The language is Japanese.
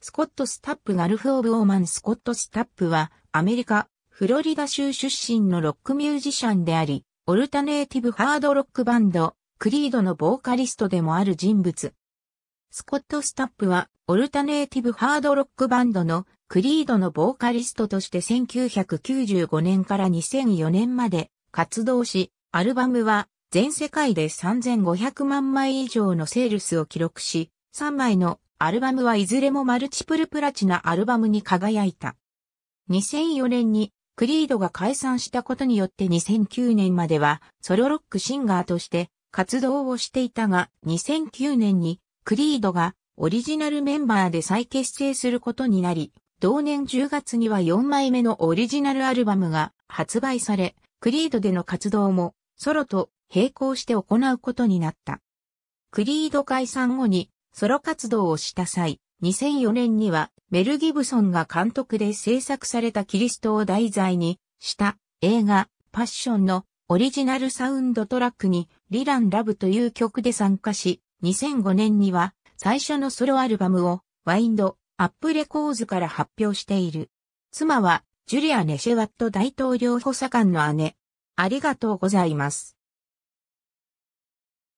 スコット・スタップ・ガルフ・オブ・オーマン・スコット・スタップは、アメリカ、フロリダ州出身のロックミュージシャンであり、オルタネーティブハードロックバンド、クリードのボーカリストでもある人物。スコット・スタップは、オルタネーティブハードロックバンドのクリードのボーカリストとして1995年から2004年まで活動し、アルバムは全世界で3500万枚以上のセールスを記録し、3枚のアルバムはいずれもマルチプルプラチナアルバムに輝いた。2004年にクリードが解散したことによって2009年まではソロロックシンガーとして活動をしていたが2009年にクリードがオリジナルメンバーで再結成することになり、同年10月には4枚目のオリジナルアルバムが発売され、クリードでの活動もソロと並行して行うことになった。クリード解散後にソロ活動をした際、2004年にはメル・ギブソンが監督で制作されたキリストを題材にした映画パッションのオリジナルサウンドトラックにリラン・ラブという曲で参加し、2005年には最初のソロアルバムをワインド・アップレコーズから発表している。妻はジュリア・ネシェワット大統領補佐官の姉。ありがとうございます。